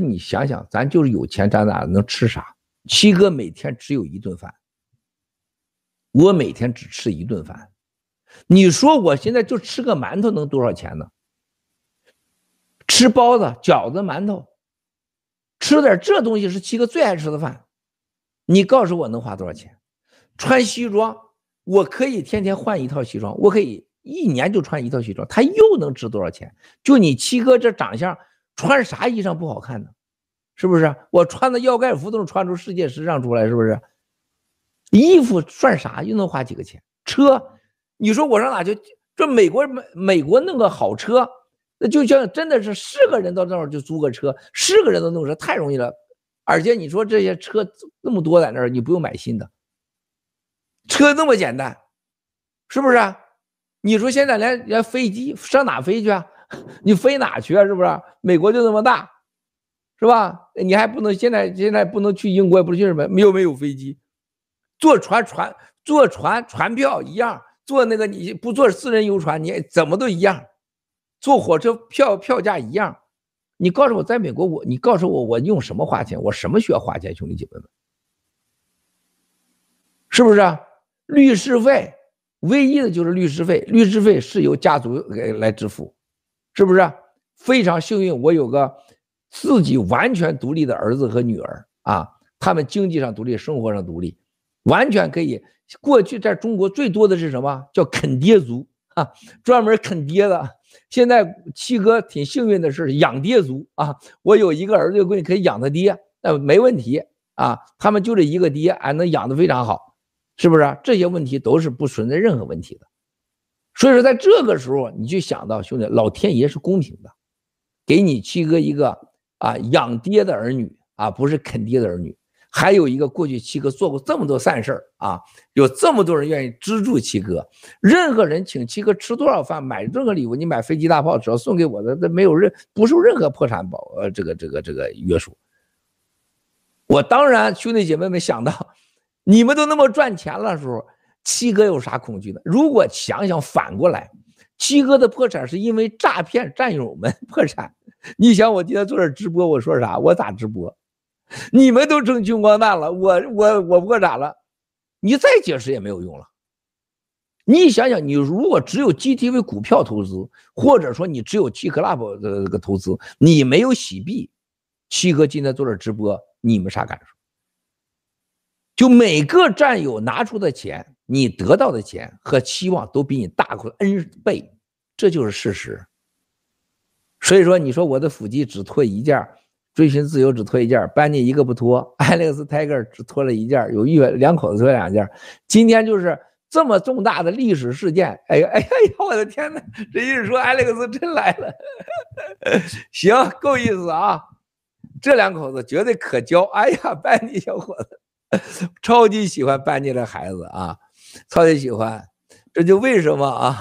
你想想，咱就是有钱，咱哪能吃啥？七哥每天只有一顿饭，我每天只吃一顿饭。你说我现在就吃个馒头能多少钱呢？吃包子、饺子、馒头，吃点这东西是七哥最爱吃的饭。你告诉我能花多少钱？穿西装，我可以天天换一套西装，我可以一年就穿一套西装，他又能值多少钱？就你七哥这长相。穿啥衣裳不好看呢？是不是？我穿的腰盖服都能穿出世界时尚出来，是不是？衣服算啥，又能花几个钱？车，你说我上哪去？这美国美美国弄个好车，那就像真的是是个人到那儿就租个车，是个人都弄车太容易了。而且你说这些车那么多在那儿，你不用买新的车，那么简单，是不是？你说现在连连飞机上哪飞去啊？你飞哪去啊？是不是？美国就这么大，是吧？你还不能现在现在不能去英国，也不能去什么，又没有飞机，坐船船坐船船票一样，坐那个你不坐私人游船，你怎么都一样，坐火车票票价一样。你告诉我在美国，我你告诉我我用什么花钱？我什么需要花钱？兄弟姐妹们，是不是啊？律师费，唯一的就是律师费，律师费是由家族来来支付。是不是非常幸运？我有个自己完全独立的儿子和女儿啊，他们经济上独立，生活上独立，完全可以。过去在中国最多的是什么叫啃爹族啊，专门啃爹的。现在七哥挺幸运的是养爹族啊，我有一个儿子，可以可以养他爹，那没问题啊。他们就这一个爹，俺能养的非常好，是不是？这些问题都是不存在任何问题的。所以说，在这个时候，你就想到兄弟，老天爷是公平的，给你七哥一个啊养爹的儿女啊，不是啃爹的儿女，还有一个过去七哥做过这么多善事儿啊，有这么多人愿意资助七哥，任何人请七哥吃多少饭，买任何礼物，你买飞机大炮，只要送给我的，那没有任不受任何破产保呃这个这个这个约束。我当然兄弟姐妹们想到，你们都那么赚钱了时候。七哥有啥恐惧的？如果想想反过来，七哥的破产是因为诈骗战友们破产。你想，我今天坐这直播，我说啥？我咋直播？你们都成穷光蛋了，我我我破产了，你再解释也没有用了。你想想，你如果只有 GTV 股票投资，或者说你只有 g club 的这个投资，你没有洗币，七哥今天坐这直播，你们啥感受？就每个战友拿出的钱。你得到的钱和期望都比你大过 N 倍，这就是事实。所以说，你说我的腹肌只脱一件儿，追寻自由只脱一件儿，班尼一个不脱，a 利克斯 Tiger 只脱了一件儿，有一两口子脱两件儿。今天就是这么重大的历史事件，哎呀 哎呀我的天哪，这一说 a 利克斯真来了，行够意思啊，这两口子绝对可交。哎呀，班尼小伙子，超级喜欢班尼的孩子啊。超级喜欢，这就为什么啊？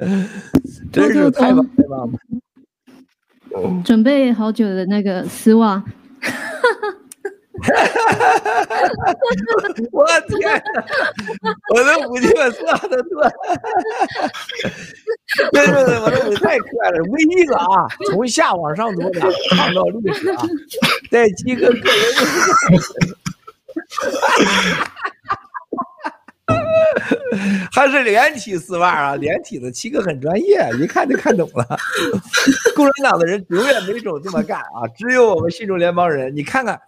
真是太棒了！准备好久的那个丝袜，我天！我的五天做的多，对对对，我的五太快了，五个啊，从下往上做，的看历史啊，带几个个人。他是连体丝袜啊，连体的七个很专业，一看就看懂了。共产党的人永远没种这么干啊，只有我们信众联邦人。你看看，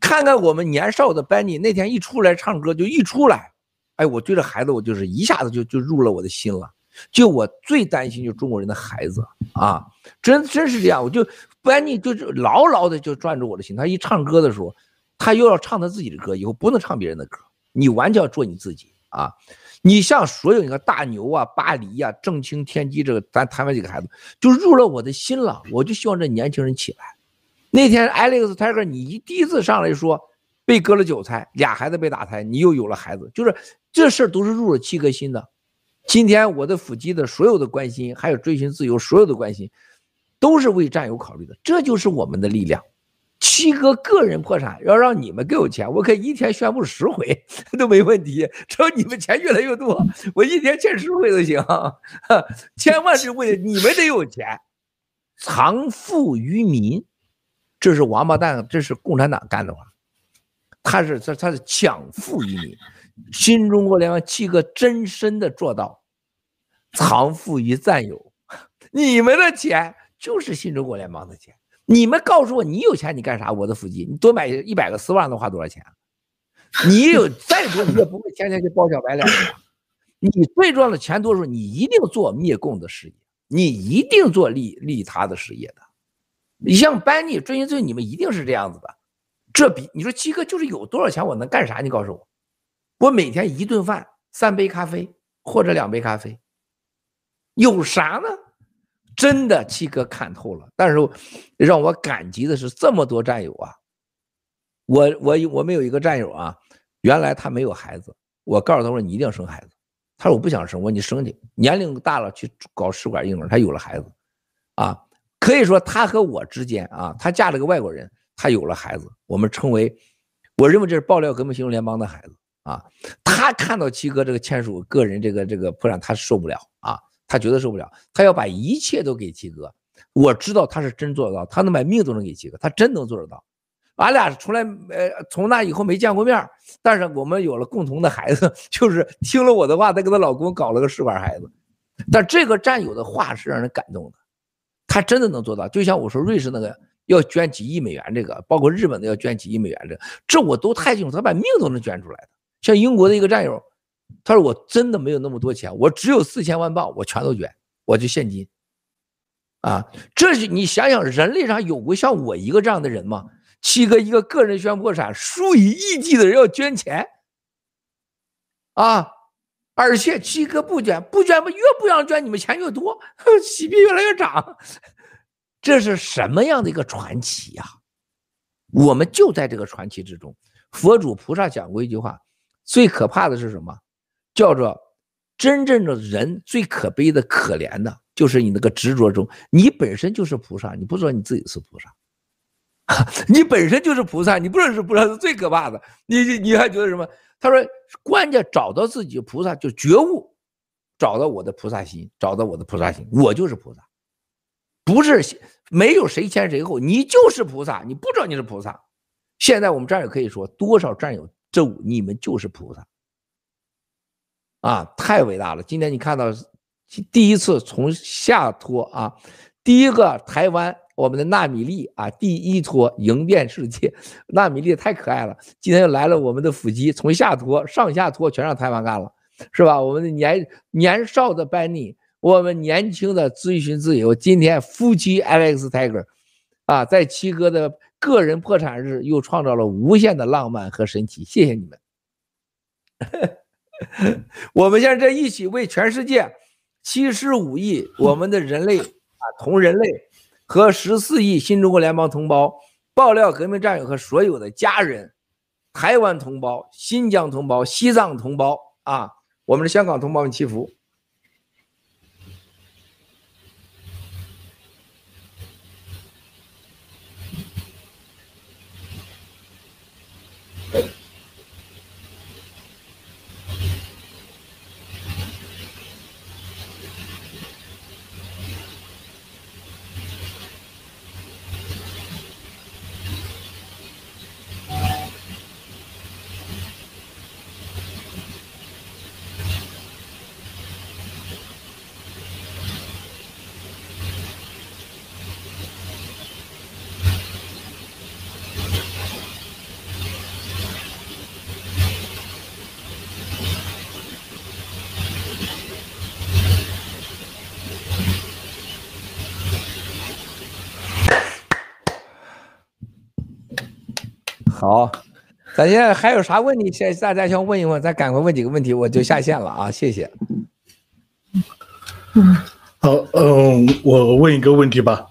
看看我们年少的班尼那天一出来唱歌就一出来，哎，我对着孩子我就是一下子就就入了我的心了。就我最担心就中国人的孩子啊，真真是这样，我就班尼就就牢牢的就攥住我的心。他一唱歌的时候，他又要唱他自己的歌，以后不能唱别人的歌，你完全要做你自己啊。你像所有你看大牛啊、巴黎啊、正清天机这个，咱台湾几个孩子就入了我的心了。我就希望这年轻人起来。那天 Alex Tiger 你一第一次上来说被割了韭菜，俩孩子被打胎，你又有了孩子，就是这事儿都是入了七颗心的。今天我的腹肌的所有的关心，还有追寻自由所有的关心，都是为战友考虑的。这就是我们的力量。七哥个人破产，要让你们给我钱，我可以一天宣布十回都没问题。只要你们钱越来越多，我一天欠十回都行。千万是为你们得有钱，藏富于民，这是王八蛋，这是共产党干的话，他是他他是抢富于民。新中国联邦七哥真身的做到藏富于战友，你们的钱就是新中国联邦的钱。你们告诉我，你有钱你干啥？我的腹肌，你多买一百个丝袜能花多少钱？你有 再多，你也不会天天去包小白脸你最重要的钱多的时候，你一定做灭共的事业，你一定做利利他的事业的。你像班尼、追云翠，你们一定是这样子的。这比你说七哥就是有多少钱我能干啥？你告诉我，我每天一顿饭，三杯咖啡或者两杯咖啡，有啥呢？真的七哥看透了，但是让我感激的是这么多战友啊，我我我们有一个战友啊，原来他没有孩子，我告诉他说你一定要生孩子，他说我不想生，我说你生去，年龄大了去搞试管婴儿，他有了孩子，啊，可以说他和我之间啊，他嫁了个外国人，他有了孩子，我们称为，我认为这是爆料革命行动联邦的孩子啊，他看到七哥这个签署个人这个这个破产，他受不了。他绝对受不了，他要把一切都给七哥。我知道他是真做得到，他能把命都能给七哥，他真能做得到。俺俩从来呃从那以后没见过面，但是我们有了共同的孩子，就是听了我的话，他跟他老公搞了个试管孩子。但这个战友的话是让人感动的，他真的能做到。就像我说瑞士那个要捐几亿美元，这个包括日本的要捐几亿美元，这这我都太清楚，他把命都能捐出来的。像英国的一个战友。他说：“我真的没有那么多钱，我只有四千万镑，我全都捐，我就现金。”啊，这是你想想，人类上有过像我一个这样的人吗？七哥一个个人宣布破产，数以亿计的人要捐钱，啊，而且七哥不捐，不捐吧，越不让捐，你们钱越多，喜 币越来越涨，这是什么样的一个传奇呀？我们就在这个传奇之中。佛祖菩萨讲过一句话：最可怕的是什么？叫做真正的人最可悲的可怜的，就是你那个执着中，你本身就是菩萨，你不知道你自己是菩萨，你本身就是菩萨，你不认识菩萨是最可怕的。你你还觉得什么？他说，关键找到自己菩萨就觉悟，找到我的菩萨心，找到我的菩萨心，我就是菩萨，不是没有谁前谁后，你就是菩萨，你不知道你是菩萨。现在我们战友可以说，多少战友，这你们就是菩萨。啊，太伟大了！今天你看到，第一次从下拖啊，第一个台湾，我们的纳米粒啊，第一拖赢遍世界，纳米粒太可爱了。今天又来了我们的腹肌，从下拖，上下拖全让台湾干了，是吧？我们的年年少的班尼，我们年轻的追寻自由。今天夫妻 Alex Tiger，啊，在七哥的个人破产日又创造了无限的浪漫和神奇，谢谢你们。我们现在一起为全世界七十五亿我们的人类啊，同人类和十四亿新中国联邦同胞、爆料革命战友和所有的家人、台湾同胞、新疆同胞、西藏同胞啊，我们的香港同胞们祈福。好，咱现在还有啥问题？先大家先问一问，再赶快问几个问题，我就下线了啊！谢谢。好，嗯，我问一个问题吧，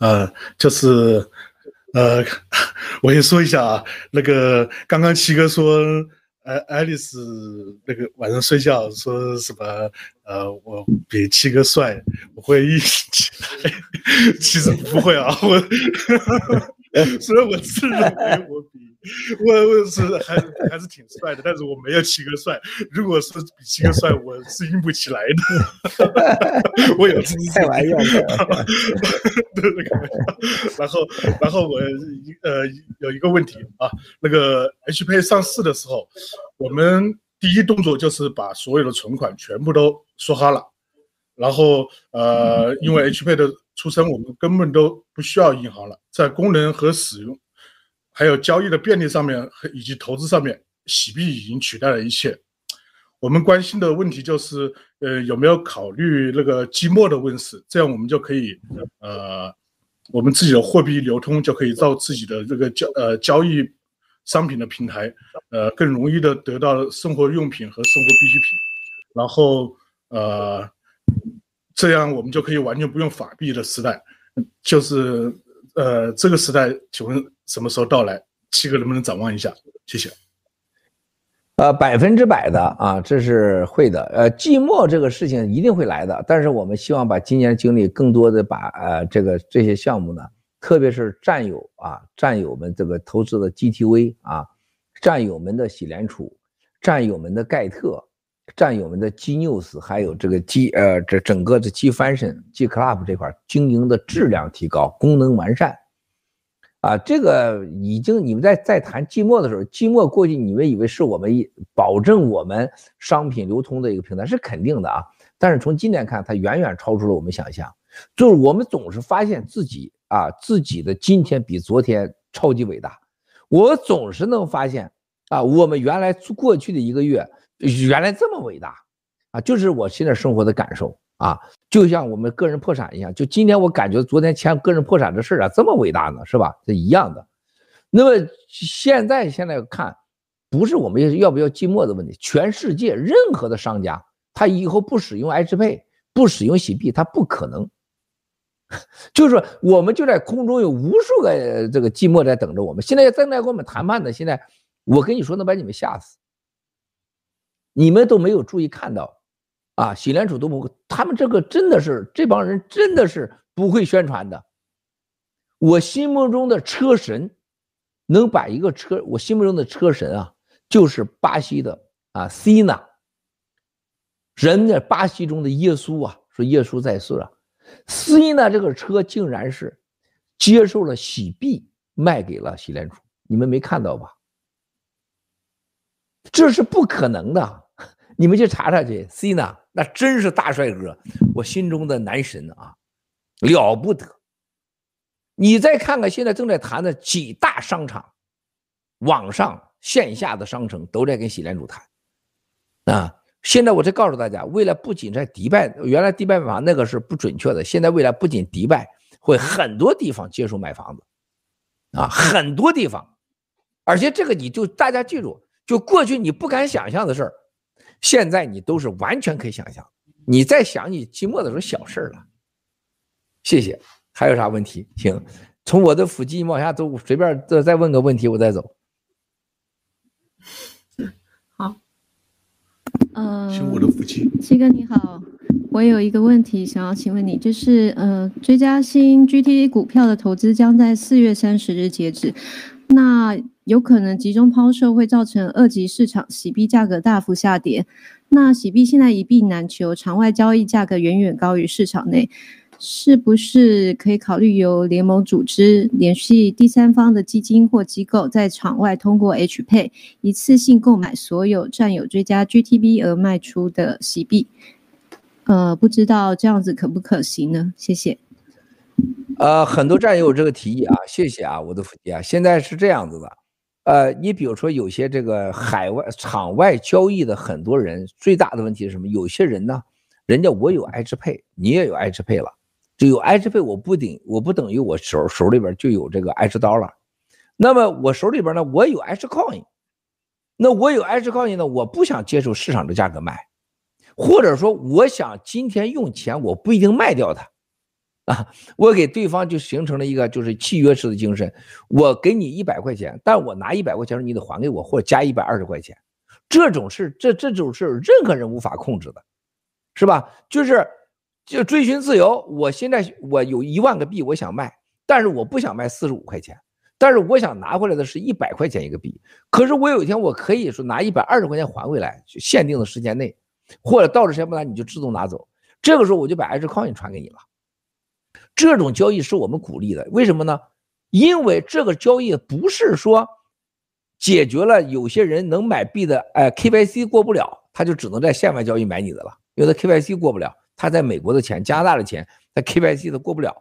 呃，就是，呃，我先说一下啊，那个刚刚七哥说，爱爱丽丝那个晚上睡觉说什么？呃，我比七哥帅，我会一起。其实不会啊，我，所以我自认为我比。我我是还还是挺帅的，但是我没有七哥帅。如果是比七哥帅，我是硬不起来的。我有这玩意儿。然后，然后我一呃有一个问题啊，那个 HP 上市的时候，我们第一动作就是把所有的存款全部都缩哈了。然后呃，因为 HP 的出生，我们根本都不需要银行了，在功能和使用。还有交易的便利上面，以及投资上面，洗币已经取代了一切。我们关心的问题就是，呃，有没有考虑那个即墨的问世？这样我们就可以，呃，我们自己的货币流通就可以造自己的这个交呃交易商品的平台，呃，更容易的得到生活用品和生活必需品。然后，呃，这样我们就可以完全不用法币的时代，就是。呃，这个时代请问什么时候到来？七哥能不能展望一下？谢谢。呃，百分之百的啊，这是会的。呃，季末这个事情一定会来的，但是我们希望把今年经历更多的把呃这个这些项目呢，特别是战友啊、战友们这个投资的 G T V 啊、战友们的喜联储、战友们的盖特。战友们的 G News，还有这个 G 呃，这整个的 G Fashion、G Club 这块经营的质量提高，功能完善啊，这个已经你们在在谈季末的时候，季末过去你们以为是我们保证我们商品流通的一个平台是肯定的啊，但是从今年看，它远远超出了我们想象。就是我们总是发现自己啊，自己的今天比昨天超级伟大。我总是能发现啊，我们原来过去的一个月。原来这么伟大，啊，就是我现在生活的感受啊，就像我们个人破产一样。就今天我感觉，昨天签个人破产这事儿啊，这么伟大呢，是吧？是一样的。那么现在现在看，不是我们要不要寂寞的问题。全世界任何的商家，他以后不使用 H 配，不使用洗币，他不可能。就是说，我们就在空中有无数个这个寂寞在等着我们。现在正在跟我们谈判的，现在我跟你说，能把你们吓死。你们都没有注意看到，啊，洗联储都不，他们这个真的是这帮人真的是不会宣传的。我心目中的车神，能把一个车，我心目中的车神啊，就是巴西的啊 C 呢，人在巴西中的耶稣啊，说耶稣在世啊，C 呢这个车竟然是接受了洗币卖给了洗联储，你们没看到吧？这是不可能的。你们去查查去，C 呢？那真是大帅哥，我心中的男神啊，了不得！你再看看现在正在谈的几大商场，网上线下的商城都在跟喜来主谈啊。现在我再告诉大家，未来不仅在迪拜，原来迪拜买房那个是不准确的，现在未来不仅迪拜，会很多地方接受买房子啊，很多地方，而且这个你就大家记住，就过去你不敢想象的事儿。现在你都是完全可以想象，你在想你寂寞的时候小事了。谢谢，还有啥问题？行，从我的腹肌往下走，随便再再问个问题，我再走。好，嗯，我的腹肌。七哥你好，我有一个问题想要请问你，就是嗯，追加新 G T 股票的投资将在四月三十日截止。那有可能集中抛售会造成二级市场洗币价格大幅下跌。那洗币现在一币难求，场外交易价格远远高于市场内，是不是可以考虑由联盟组织联系第三方的基金或机构，在场外通过 H 配一次性购买所有占有追加 GTB 而卖出的洗币？呃，不知道这样子可不可行呢？谢谢。呃，很多战友有这个提议啊，谢谢啊，我的福气啊。现在是这样子的，呃，你比如说有些这个海外场外交易的很多人，最大的问题是什么？有些人呢，人家我有 H 配，你也有 H 配了，就有 H 配，我不顶，我不等于我手手里边就有这个 H 刀了。那么我手里边呢，我有 H coin，那我有 H coin 呢，我不想接受市场的价格卖，或者说我想今天用钱，我不一定卖掉它。啊，我给对方就形成了一个就是契约式的精神，我给你一百块钱，但我拿一百块钱，你得还给我，或者加一百二十块钱。这种事这这种是任何人无法控制的，是吧？就是就追寻自由。我现在我有一万个币，我想卖，但是我不想卖四十五块钱，但是我想拿回来的是一百块钱一个币。可是我有一天我可以说拿一百二十块钱还回来，限定的时间内，或者到这时间不来你就自动拿走。这个时候我就把 H coin 传给你了。这种交易是我们鼓励的，为什么呢？因为这个交易不是说解决了有些人能买币的，哎，KYC 过不了，他就只能在线外交易买你的了。因为 KYC 过不了，他在美国的钱、加拿大的钱，他 KYC 都过不了。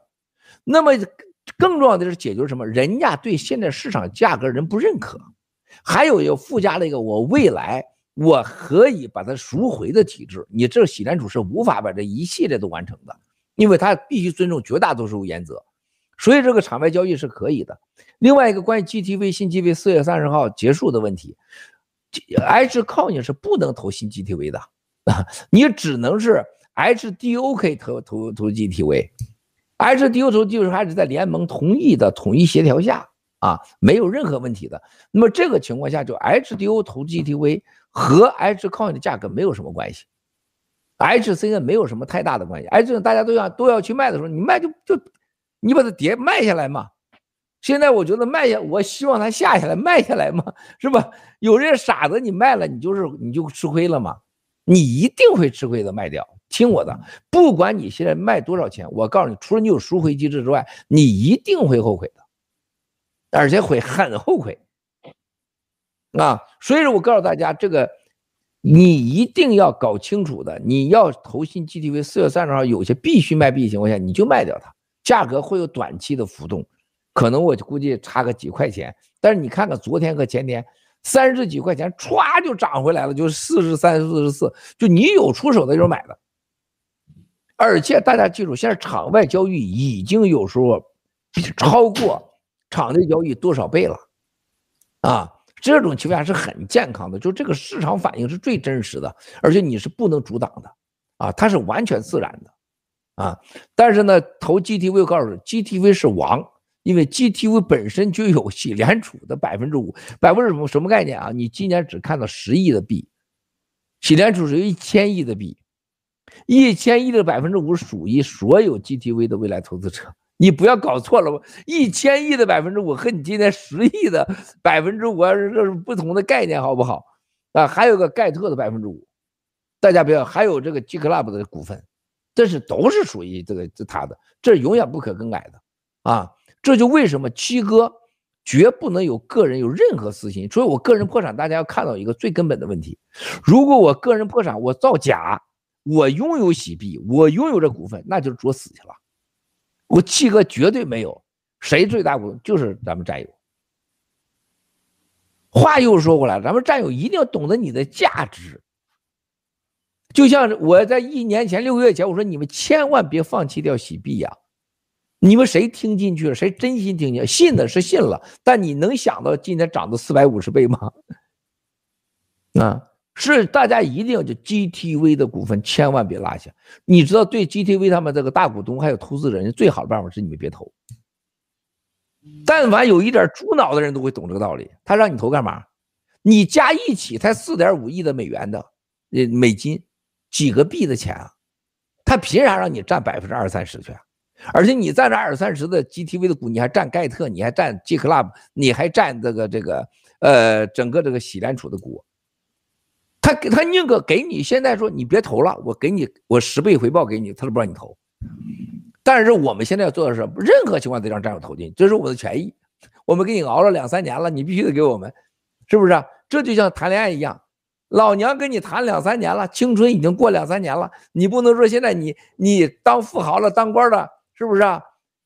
那么更重要的是解决什么？人家对现在市场价格人不认可，还有又附加了一个我未来我可以把它赎回的体制。你这洗钱主是无法把这一系列都完成的。因为他必须尊重绝大多数原则，所以这个场外交易是可以的。另外一个关于 GTV 新 GTV 四月三十号结束的问题，H Coin 是不能投新 GTV 的啊，你只能是 h d o 可以投投投 GTV，HDO 投就是还是在联盟同意的统一协调下啊，没有任何问题的。那么这个情况下，就 HDO 投 GTV 和 H Coin 的价格没有什么关系。H C 呢没有什么太大的关系，H C 大家都要都要去卖的时候，你卖就就，你把它跌卖下来嘛。现在我觉得卖下，我希望它下下来卖下来嘛，是吧？有些傻子你卖了，你就是你就吃亏了嘛，你一定会吃亏的，卖掉，听我的，不管你现在卖多少钱，我告诉你除了你有赎回机制之外，你一定会后悔的，而且会很后悔。啊，所以说我告诉大家这个。你一定要搞清楚的，你要投信 GTV。四月三十号有些必须卖币的情况下，你就卖掉它，价格会有短期的浮动，可能我估计差个几块钱。但是你看看昨天和前天，三十几块钱唰就涨回来了，就四十三四十四，就你有出手的时候买的。而且大家记住，现在场外交易已经有时候超过场内交易多少倍了，啊。这种情况下是很健康的，就这个市场反应是最真实的，而且你是不能阻挡的，啊，它是完全自然的，啊，但是呢，投 GTV 我告诉你，GTV 是王，因为 GTV 本身就有美联储的百分之五，百分之什么什么概念啊？你今年只看到十亿的币，美联储是一千亿的币，一千亿的百分之五属于所有 GTV 的未来投资者。你不要搞错了吧？一千亿的百分之五和你今天十亿的百分之五，要是这是不同的概念，好不好？啊，还有个盖特的百分之五，大家不要还有这个 G club 的股份，这是都是属于这个这他的，这是永远不可更改的啊！这就为什么七哥绝不能有个人有任何私心，所以我个人破产，大家要看到一个最根本的问题：如果我个人破产，我造假，我拥有洗币，我拥有这股份，那就是作死去了。我气哥绝对没有，谁最大股东就是咱们战友。话又说回来，咱们战友一定要懂得你的价值。就像我在一年前、六个月前，我说你们千万别放弃掉喜币呀，你们谁听进去了？谁真心听进？信的是信了，但你能想到今天涨到四百五十倍吗？啊！是大家一定要就 GTV 的股份千万别落下。你知道对 GTV 他们这个大股东还有投资人最好的办法是你们别投。但凡有一点猪脑的人都会懂这个道理。他让你投干嘛？你加一起才四点五亿的美元的呃美金，几个币的钱啊？他凭啥让你占百分之二三十去啊？而且你占着二三十的 GTV 的股，你还占盖特，你还占 G c l u b 你还占这个这个呃整个这个喜联储的股。他给他宁可给你，现在说你别投了，我给你我十倍回报给你，他都不让你投。但是我们现在要做的是，任何情况都让战友投进，这是我们的权益。我们给你熬了两三年了，你必须得给我们，是不是？这就像谈恋爱一样，老娘跟你谈两三年了，青春已经过两三年了，你不能说现在你你当富豪了、当官了，是不是啊？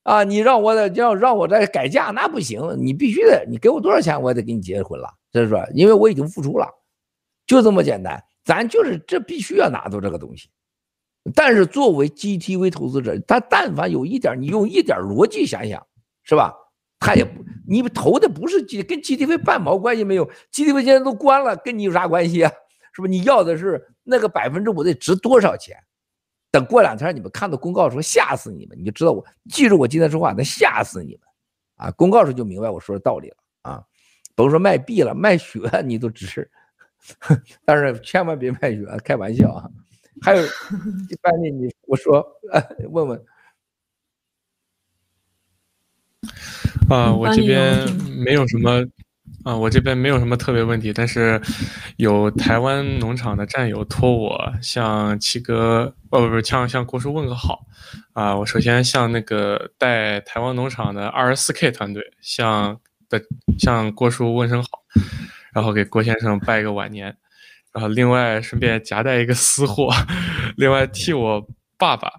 啊，你让我要让我再改嫁那不行，你必须得，你给我多少钱我也得跟你结婚了，是不是？因为我已经付出了。就这么简单，咱就是这必须要拿到这个东西。但是作为 GTV 投资者，他但凡有一点你用一点逻辑想想，是吧？他也不，你们投的不是 G，跟 GTV 半毛关系没有。GTV 现在都关了，跟你有啥关系啊？是不？你要的是那个百分之五得值多少钱？等过两天你们看到公告时候吓死你们，你就知道我记住我今天说话能吓死你们啊！公告时候就明白我说的道理了啊！甭说卖币了，卖血你都值。但是千万别卖血啊！开玩笑啊！还有一般的，你我说问问啊，我这边没有什么啊，我这边没有什么特别问题，但是有台湾农场的战友托我向七哥哦，不是向向郭叔问个好啊。我首先向那个带台湾农场的二十四 K 团队向的向郭叔问声好。然后给郭先生拜个晚年，然后另外顺便夹带一个私货，另外替我爸爸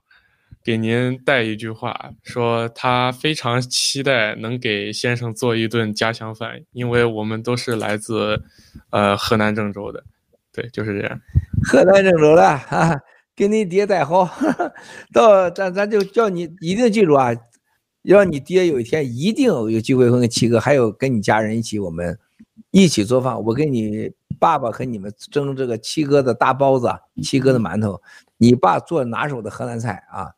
给您带一句话，说他非常期待能给先生做一顿家乡饭，因为我们都是来自呃河南郑州的，对，就是这样，河南郑州的啊，给你爹带好，到咱咱就叫你一定记住啊，让你爹有一天一定有机会跟七哥还有跟你家人一起我们。一起做饭，我给你爸爸和你们蒸这个七哥的大包子，七哥的馒头。你爸做拿手的河南菜啊，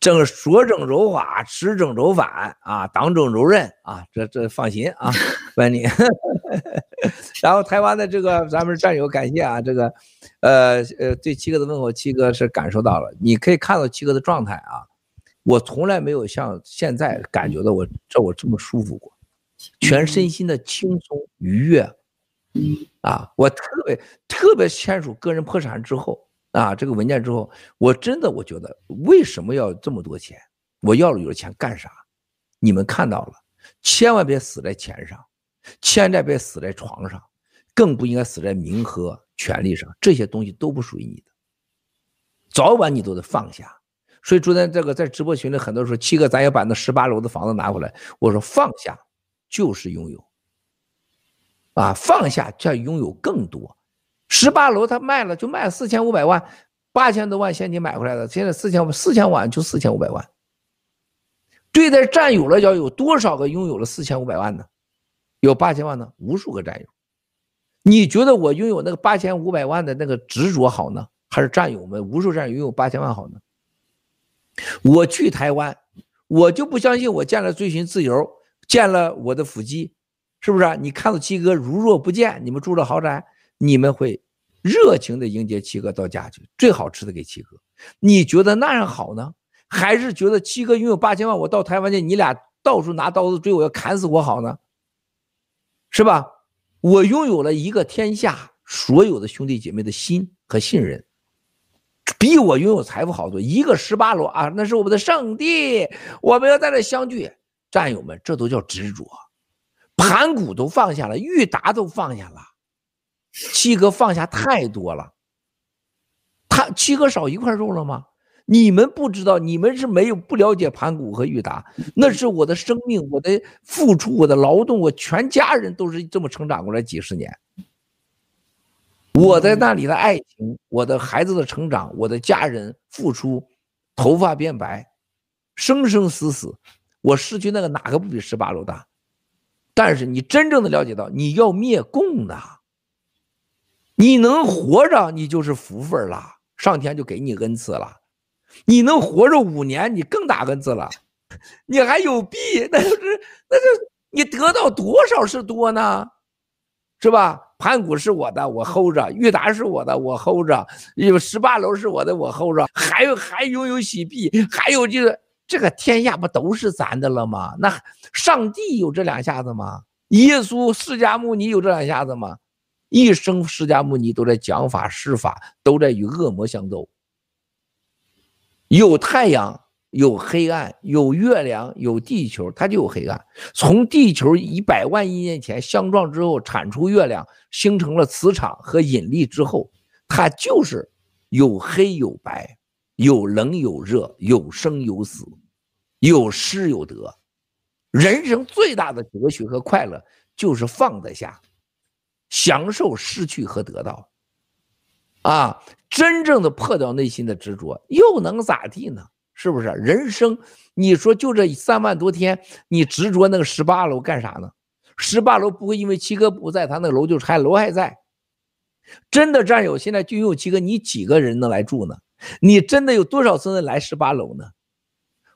正说整柔滑，吃整柔软啊，当整柔韧啊，这这放心啊，问你。然后台湾的这个咱们战友感谢啊，这个，呃呃，对七哥的问候，七哥是感受到了。你可以看到七哥的状态啊，我从来没有像现在感觉到我这我这么舒服过。全身心的轻松愉悦，啊，我特别特别签署个人破产之后啊，这个文件之后，我真的我觉得为什么要这么多钱？我要了有了钱干啥？你们看到了，千万别死在钱上，千万别死在床上，更不应该死在名和权利上，这些东西都不属于你的，早晚你都得放下。所以昨天这个在直播群里，很多人说七哥，咱要把那十八楼的房子拿回来，我说放下。就是拥有，啊，放下，再拥有更多。十八楼他卖了，就卖四千五百万，八千多万现金买回来的。现在四千四千万就四千五百万。对待战友来讲，有多少个拥有了四千五百万呢？有八千万呢？无数个战友。你觉得我拥有那个八千五百万的那个执着好呢，还是战友们无数战友拥有八千万好呢？我去台湾，我就不相信我见了追寻自由。见了我的腹肌，是不是啊？你看到七哥如若不见，你们住着豪宅，你们会热情的迎接七哥到家去，最好吃的给七哥。你觉得那样好呢？还是觉得七哥拥有八千万，我到台湾去，你俩到处拿刀子追我，要砍死我好呢？是吧？我拥有了一个天下，所有的兄弟姐妹的心和信任，比我拥有财富好多。一个十八楼啊，那是我们的圣地，我们要在这相聚。战友们，这都叫执着。盘古都放下了，玉达都放下了。七哥放下太多了。他七哥少一块肉了吗？你们不知道，你们是没有不了解盘古和玉达。那是我的生命，我的付出，我的劳动，我全家人都是这么成长过来几十年。我在那里的爱情，我的孩子的成长，我的家人付出，头发变白，生生死死。我市区那个哪个不比十八楼大？但是你真正的了解到，你要灭共的，你能活着你就是福分了，上天就给你恩赐了。你能活着五年，你更大恩赐了，你还有币，那是那是、你得到多少是多呢？是吧？盘古是我的，我 hold 着；玉达是我的，我 hold 着；有十八楼是我的，我 hold 着；还有还拥有喜币，还有就是。这个天下不都是咱的了吗？那上帝有这两下子吗？耶稣、释迦牟尼有这两下子吗？一生释迦牟尼都在讲法、施法，都在与恶魔相斗。有太阳，有黑暗；有月亮，有地球，它就有黑暗。从地球一百万亿年前相撞之后，产出月亮，形成了磁场和引力之后，它就是有黑有白，有冷有热，有生有死。有失有得，人生最大的哲学和快乐就是放得下，享受失去和得到。啊，真正的破掉内心的执着，又能咋地呢？是不是？人生，你说就这三万多天，你执着那个十八楼干啥呢？十八楼不会因为七哥不在，他那楼就拆，楼还在。真的战友，现在就用七哥，你几个人能来住呢？你真的有多少孙子来十八楼呢？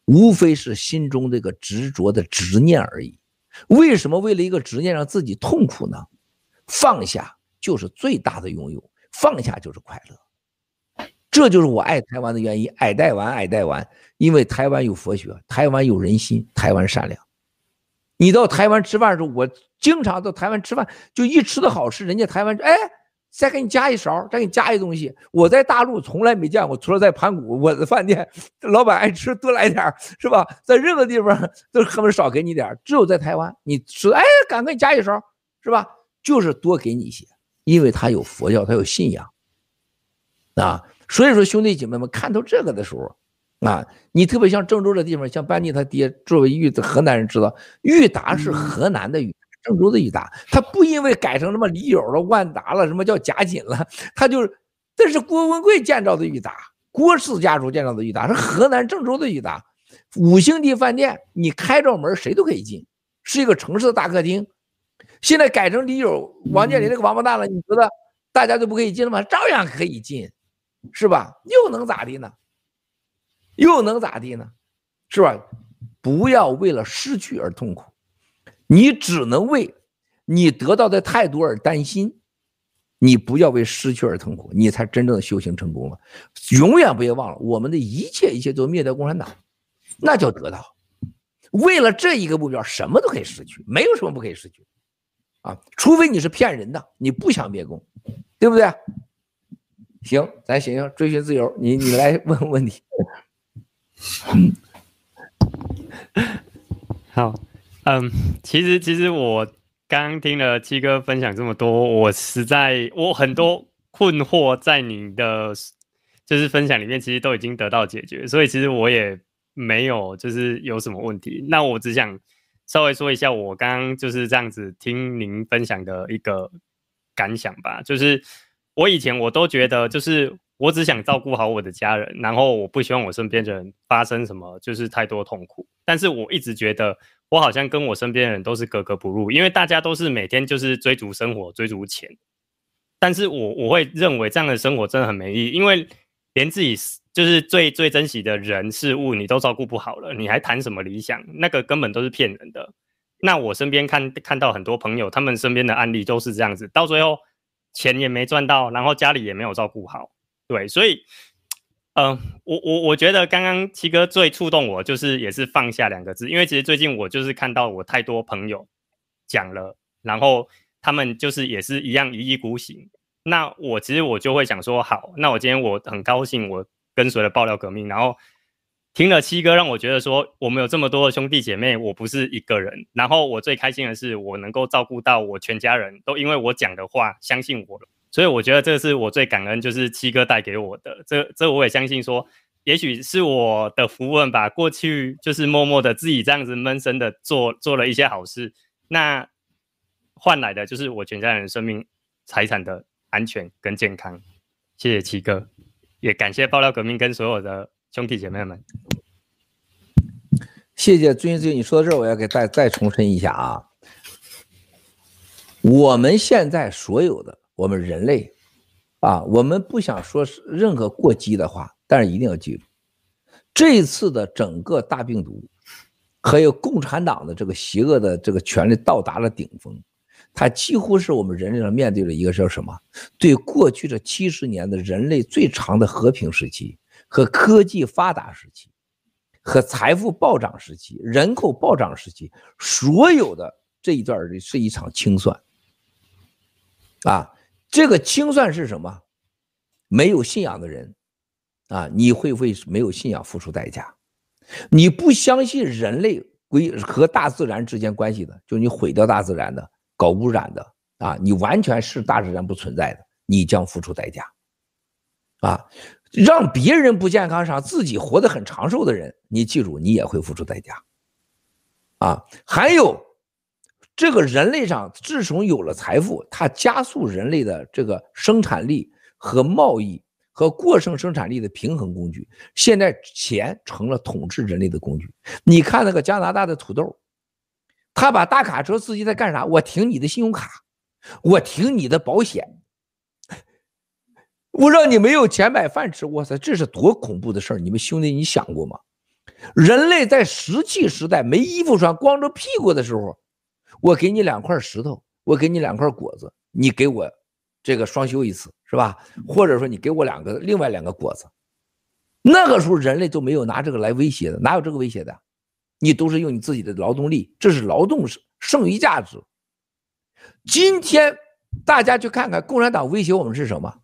无非是心中这个执着的执念而已，为什么为了一个执念让自己痛苦呢？放下就是最大的拥有，放下就是快乐，这就是我爱台湾的原因。爱台湾，爱台湾，因为台湾有佛学，台湾有人心，台湾善良。你到台湾吃饭的时候，我经常到台湾吃饭，就一吃的好吃，人家台湾哎。再给你加一勺，再给你加一东西。我在大陆从来没见过，除了在盘古，我的饭店老板爱吃，多来点是吧？在任何地方都恨不得少给你点只有在台湾，你说，哎，赶快你加一勺，是吧？就是多给你一些，因为他有佛教，他有信仰，啊，所以说兄弟姐妹们看到这个的时候，啊，你特别像郑州这地方，像班尼他爹，作为豫字河南人，知道豫达是河南的豫。郑州的裕达，他不因为改成什么李友了、万达了、什么叫贾锦了，他就是，这是郭文贵建造的裕达，郭氏家族建造的裕达，是河南郑州的裕达，五星级饭店，你开着门谁都可以进，是一个城市的大客厅。现在改成李友、王健林那个王八蛋了，你觉得大家就不可以进了吗？照样可以进，是吧？又能咋地呢？又能咋地呢？是吧？不要为了失去而痛苦。你只能为你得到的太多而担心，你不要为失去而痛苦，你才真正的修行成功了。永远不要忘了，我们的一切一切都灭掉共产党，那叫得到。为了这一个目标，什么都可以失去，没有什么不可以失去啊！除非你是骗人的，你不想灭共，对不对？行，咱行行，追寻自由，你你来问问题。好。嗯，其实其实我刚刚听了七哥分享这么多，我实在我很多困惑在你的就是分享里面，其实都已经得到解决，所以其实我也没有就是有什么问题。那我只想稍微说一下，我刚刚就是这样子听您分享的一个感想吧，就是我以前我都觉得就是。我只想照顾好我的家人，然后我不希望我身边的人发生什么，就是太多痛苦。但是我一直觉得，我好像跟我身边的人都是格格不入，因为大家都是每天就是追逐生活、追逐钱。但是我我会认为这样的生活真的很没意义，因为连自己就是最最珍惜的人事物，你都照顾不好了，你还谈什么理想？那个根本都是骗人的。那我身边看看到很多朋友，他们身边的案例都是这样子，到最后钱也没赚到，然后家里也没有照顾好。对，所以，嗯，我我我觉得刚刚七哥最触动我，就是也是放下两个字，因为其实最近我就是看到我太多朋友讲了，然后他们就是也是一样一意孤行，那我其实我就会想说，好，那我今天我很高兴，我跟随了爆料革命，然后听了七哥，让我觉得说我们有这么多的兄弟姐妹，我不是一个人，然后我最开心的是我能够照顾到我全家人都因为我讲的话相信我了。所以我觉得这是我最感恩，就是七哥带给我的。这这我也相信，说也许是我的福分吧。过去就是默默的自己这样子闷声的做做了一些好事，那换来的就是我全家人生命、财产的安全跟健康。谢谢七哥，也感谢爆料革命跟所有的兄弟姐妹们。谢谢君君，你说到这儿，我要给再再重申一下啊，我们现在所有的。我们人类，啊，我们不想说任何过激的话，但是一定要记住，这一次的整个大病毒，还有共产党的这个邪恶的这个权力到达了顶峰，它几乎是我们人类上面对的一个叫什么？对过去这七十年的人类最长的和平时期、和科技发达时期、和财富暴涨时期、人口暴涨时期，所有的这一段的是一场清算，啊。这个清算是什么？没有信仰的人，啊，你会为没有信仰付出代价。你不相信人类归和大自然之间关系的，就你毁掉大自然的，搞污染的，啊，你完全是大自然不存在的，你将付出代价。啊，让别人不健康，上自己活得很长寿的人，你记住，你也会付出代价。啊，还有。这个人类上自从有了财富，它加速人类的这个生产力和贸易和过剩生产力的平衡工具。现在钱成了统治人类的工具。你看那个加拿大的土豆，他把大卡车司机在干啥？我停你的信用卡，我停你的保险，我让你没有钱买饭吃。哇塞，这是多恐怖的事儿！你们兄弟你想过吗？人类在石器时代没衣服穿，光着屁股的时候。我给你两块石头，我给你两块果子，你给我这个双休一次，是吧？或者说你给我两个另外两个果子，那个时候人类就没有拿这个来威胁的，哪有这个威胁的？你都是用你自己的劳动力，这是劳动剩剩余价值。今天大家去看看共产党威胁我们是什么？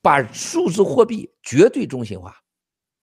把数字货币绝对中心化。